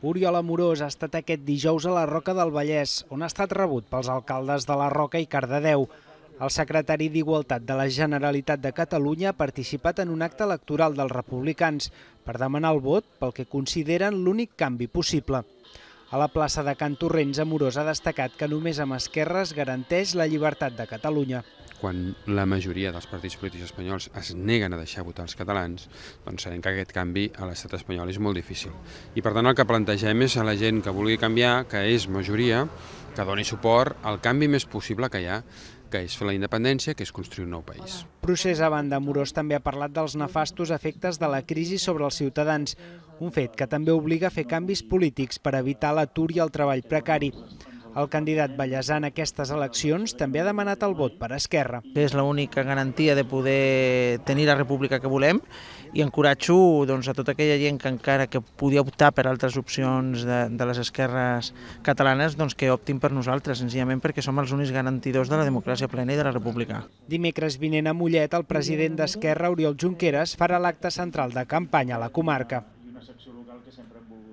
Oriol Amorós ha estat aquest dijous a la Roca del Vallès, on ha estat rebut pels alcaldes de la Roca i Cardedeu. El secretari d'Igualtat de la Generalitat de Catalunya ha participat en un acte electoral dels republicans per demanar el vot pel que consideren l'únic canvi possible. A la plaça de Can Torrents, Amorós ha destacat que només amb Esquerres garanteix la llibertat de Catalunya. Quan la majoria dels partits polítics espanyols es neguen a deixar votar els catalans, doncs sabem que aquest canvi a l'estat espanyol és molt difícil. I per tant el que plantegem és a la gent que vulgui canviar, que és majoria, que doni suport al canvi més possible que hi ha que és fer la independència, que és construir un nou país. Procés a banda, Morós també ha parlat dels nefastos efectes de la crisi sobre els ciutadans, un fet que també obliga a fer canvis polítics per evitar l'atur i el treball precari. El candidat Ballasà en aquestes eleccions també ha demanat el vot per Esquerra. És l'única garantia de poder tenir la república que volem i encoratjo doncs, a tota aquella gent que encara que podia optar per altres opcions de, de les esquerres catalanes doncs, que optin per nosaltres, senzillament perquè som els únics garantidors de la democràcia plena i de la república. Dimecres vinent a Mollet, el president d'Esquerra, Oriol Junqueras, farà l'acte central de campanya a la comarca. I una secció local que sempre hem volgut